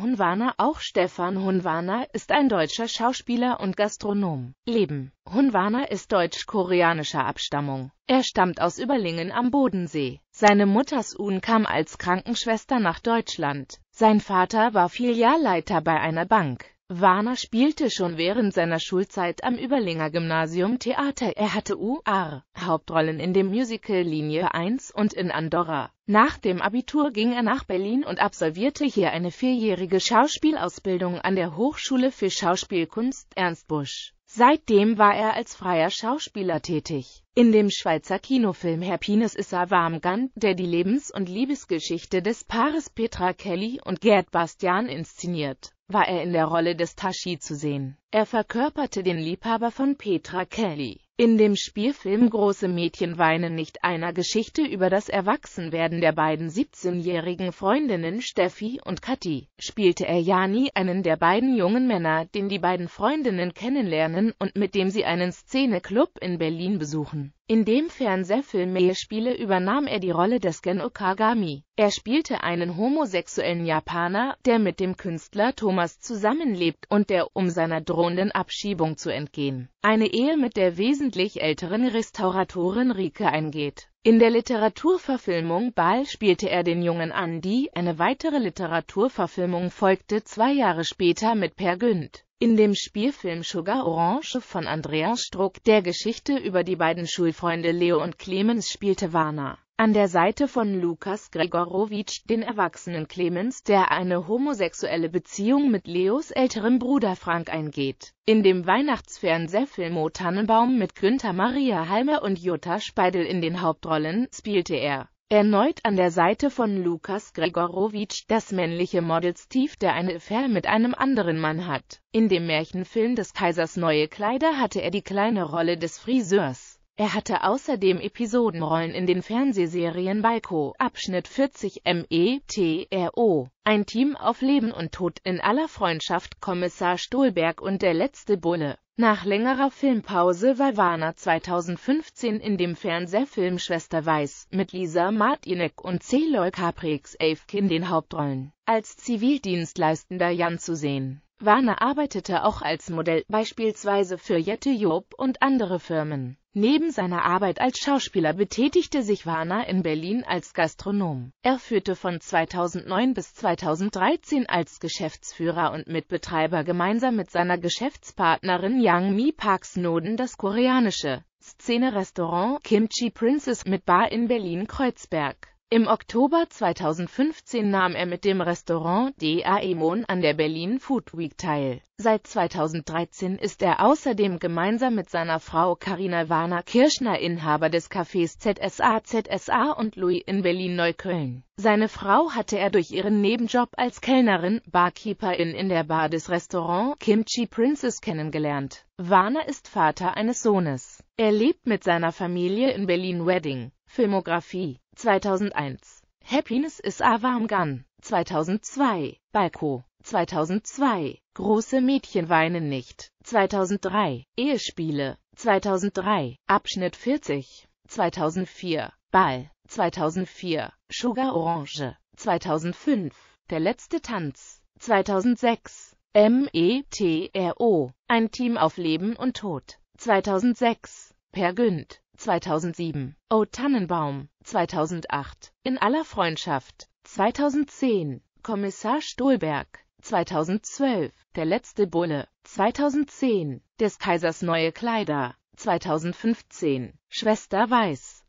Hunwaner, auch Stefan Hunwaner, ist ein deutscher Schauspieler und Gastronom. Leben Hunwaner ist deutsch-koreanischer Abstammung. Er stammt aus Überlingen am Bodensee. Seine Mutters Un kam als Krankenschwester nach Deutschland. Sein Vater war Filialleiter bei einer Bank. Warner spielte schon während seiner Schulzeit am Überlinger Gymnasium Theater. Er hatte UR Hauptrollen in dem Musical Linie 1 und in Andorra. Nach dem Abitur ging er nach Berlin und absolvierte hier eine vierjährige Schauspielausbildung an der Hochschule für Schauspielkunst Ernst Busch. Seitdem war er als freier Schauspieler tätig. In dem Schweizer Kinofilm Happiness is a Warmgun, der die Lebens- und Liebesgeschichte des Paares Petra Kelly und Gerd Bastian inszeniert, war er in der Rolle des Tashi zu sehen. Er verkörperte den Liebhaber von Petra Kelly. In dem Spielfilm Große Mädchen weinen nicht einer Geschichte über das Erwachsenwerden der beiden 17-jährigen Freundinnen Steffi und Kathi spielte er Jani, einen der beiden jungen Männer, den die beiden Freundinnen kennenlernen und mit dem sie einen Szeneclub in Berlin besuchen in dem Fernsehfilm Meespiele übernahm er die Rolle des Gen Okagami. Er spielte einen homosexuellen Japaner, der mit dem Künstler Thomas zusammenlebt und der, um seiner drohenden Abschiebung zu entgehen, eine Ehe mit der wesentlich älteren Restauratorin Rike eingeht. In der Literaturverfilmung Baal spielte er den jungen Andy, eine weitere Literaturverfilmung folgte zwei Jahre später mit Per Günd. In dem Spielfilm Sugar Orange von Andreas Struck, der Geschichte über die beiden Schulfreunde Leo und Clemens spielte Warner an der Seite von Lukas Gregorowitsch, den erwachsenen Clemens, der eine homosexuelle Beziehung mit Leos älterem Bruder Frank eingeht. In dem Weihnachtsfernsehfilm O Tannenbaum mit Günther Maria Halme und Jutta Speidel in den Hauptrollen spielte er Erneut an der Seite von Lukas Gregorowitsch, das männliche Model Steve, der eine Affäre mit einem anderen Mann hat. In dem Märchenfilm des Kaisers Neue Kleider hatte er die kleine Rolle des Friseurs. Er hatte außerdem Episodenrollen in den Fernsehserien Balko, Abschnitt 40 METRO, Ein Team auf Leben und Tod in aller Freundschaft, Kommissar Stolberg und der letzte Bulle. Nach längerer Filmpause war Warner 2015 in dem Fernsehfilm Schwester Weiß mit Lisa Martinek und Celoy Caprix Elfkin den Hauptrollen als Zivildienstleistender Jan zu sehen. Warner arbeitete auch als Modell, beispielsweise für Jette Job und andere Firmen. Neben seiner Arbeit als Schauspieler betätigte sich Warner in Berlin als Gastronom. Er führte von 2009 bis 2013 als Geschäftsführer und Mitbetreiber gemeinsam mit seiner Geschäftspartnerin Yang Mi Park Snowden das koreanische Szene-Restaurant Kimchi Princess mit Bar in Berlin-Kreuzberg. Im Oktober 2015 nahm er mit dem Restaurant Daemon an der Berlin Food Week teil. Seit 2013 ist er außerdem gemeinsam mit seiner Frau Karina Warner Kirschner Inhaber des Cafés ZSA ZSA und Louis in Berlin-Neukölln. Seine Frau hatte er durch ihren Nebenjob als Kellnerin, Barkeeperin in der Bar des Restaurants Kimchi Princess kennengelernt. Warner ist Vater eines Sohnes. Er lebt mit seiner Familie in Berlin-Wedding. Filmografie 2001, Happiness is a Warm Gun, 2002, Balko, 2002, Große Mädchen weinen nicht, 2003, Ehespiele, 2003, Abschnitt 40, 2004, Ball, 2004, Sugar Orange, 2005, Der letzte Tanz, 2006, METRO, ein Team auf Leben und Tod, 2006, Per Günd, 2007, O Tannenbaum, 2008, In aller Freundschaft, 2010, Kommissar Stolberg, 2012, Der letzte Bulle, 2010, Des Kaisers neue Kleider, 2015, Schwester Weiß,